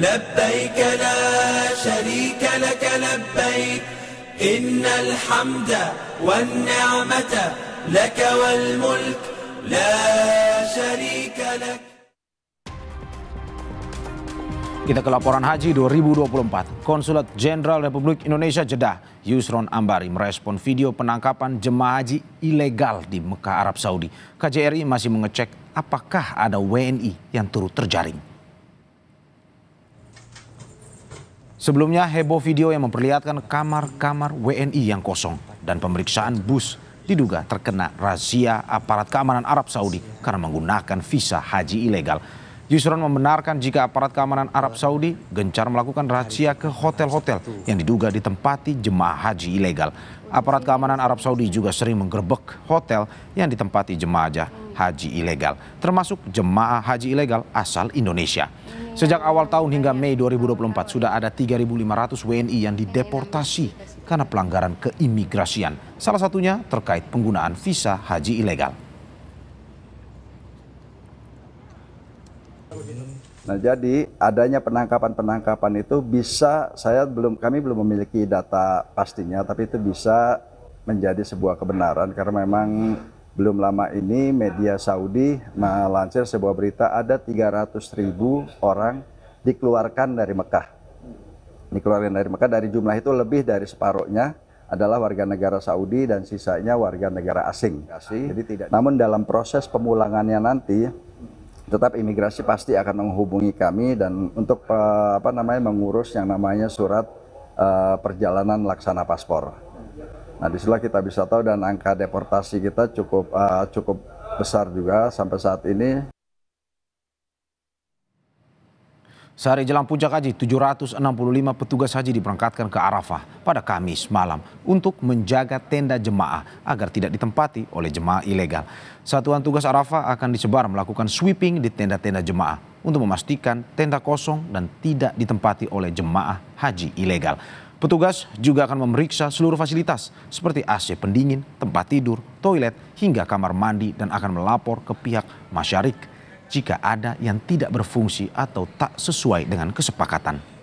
لبيك لا شريك لك لبيك إن الحمد والنعمة لك والملك لا شريك لك Kita ke laporan haji 2024. Konsulat Jenderal Republik Indonesia Jeddah, Yusron Ambari merespon video penangkapan jemaah haji ilegal di Mekah Arab Saudi. KJRI masih mengecek apakah ada WNI yang turut terjaring. Sebelumnya heboh video yang memperlihatkan kamar-kamar WNI yang kosong dan pemeriksaan bus diduga terkena razia aparat keamanan Arab Saudi karena menggunakan visa haji ilegal. Yusron membenarkan jika aparat keamanan Arab Saudi gencar melakukan razia ke hotel-hotel yang diduga ditempati jemaah haji ilegal. Aparat keamanan Arab Saudi juga sering menggerbek hotel yang ditempati jemaah haji ilegal, termasuk jemaah haji ilegal asal Indonesia. Sejak awal tahun hingga Mei 2024 sudah ada 3.500 WNI yang dideportasi karena pelanggaran keimigrasian. Salah satunya terkait penggunaan visa haji ilegal. Nah, jadi adanya penangkapan-penangkapan itu bisa saya belum kami belum memiliki data pastinya tapi itu bisa menjadi sebuah kebenaran karena memang belum lama ini media Saudi melansir sebuah berita ada 300 ribu orang dikeluarkan dari Mekah. Dikeluarkan dari Mekah dari jumlah itu lebih dari separuhnya adalah warga negara Saudi dan sisanya warga negara asing. Jadi tidak. Namun dalam proses pemulangannya nanti tetap imigrasi pasti akan menghubungi kami dan untuk eh, apa namanya mengurus yang namanya surat eh, perjalanan laksana paspor. Nah, disitulah kita bisa tahu dan angka deportasi kita cukup uh, cukup besar juga sampai saat ini. Sehari jelang puncak haji, 765 petugas haji diberangkatkan ke Arafah pada Kamis malam untuk menjaga tenda jemaah agar tidak ditempati oleh jemaah ilegal. Satuan tugas Arafah akan disebar melakukan sweeping di tenda-tenda jemaah untuk memastikan tenda kosong dan tidak ditempati oleh jemaah haji ilegal. Petugas juga akan memeriksa seluruh fasilitas seperti AC pendingin, tempat tidur, toilet, hingga kamar mandi dan akan melapor ke pihak masyarakat jika ada yang tidak berfungsi atau tak sesuai dengan kesepakatan.